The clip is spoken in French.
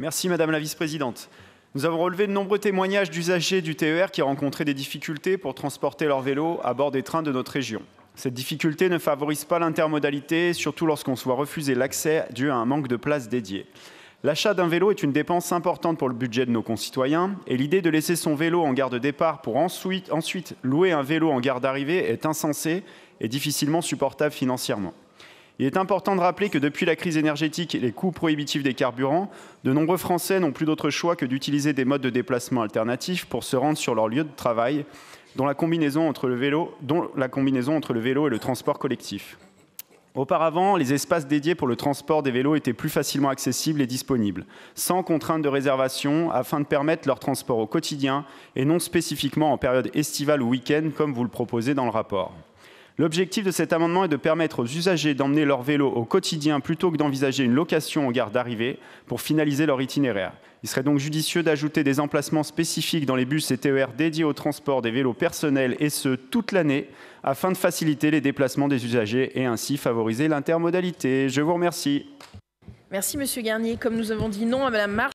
Merci Madame la Vice-Présidente. Nous avons relevé de nombreux témoignages d'usagers du TER qui rencontraient des difficultés pour transporter leur vélo à bord des trains de notre région. Cette difficulté ne favorise pas l'intermodalité, surtout lorsqu'on soit refusé l'accès dû à un manque de places dédiées. L'achat d'un vélo est une dépense importante pour le budget de nos concitoyens et l'idée de laisser son vélo en gare de départ pour ensuite, ensuite louer un vélo en gare d'arrivée est insensée et difficilement supportable financièrement. Il est important de rappeler que depuis la crise énergétique et les coûts prohibitifs des carburants, de nombreux Français n'ont plus d'autre choix que d'utiliser des modes de déplacement alternatifs pour se rendre sur leur lieu de travail, dont la combinaison entre le vélo, et le transport collectif. Auparavant, les espaces dédiés pour le transport des vélos étaient plus facilement accessibles et disponibles, sans contrainte de réservation, afin de permettre leur transport au quotidien et non spécifiquement en période estivale ou week-end, comme vous le proposez dans le rapport. L'objectif de cet amendement est de permettre aux usagers d'emmener leur vélo au quotidien plutôt que d'envisager une location en gare d'arrivée pour finaliser leur itinéraire. Il serait donc judicieux d'ajouter des emplacements spécifiques dans les bus et TER dédiés au transport des vélos personnels et ce, toute l'année, afin de faciliter les déplacements des usagers et ainsi favoriser l'intermodalité. Je vous remercie. Merci Monsieur Garnier. Comme nous avons dit non à Madame Marche,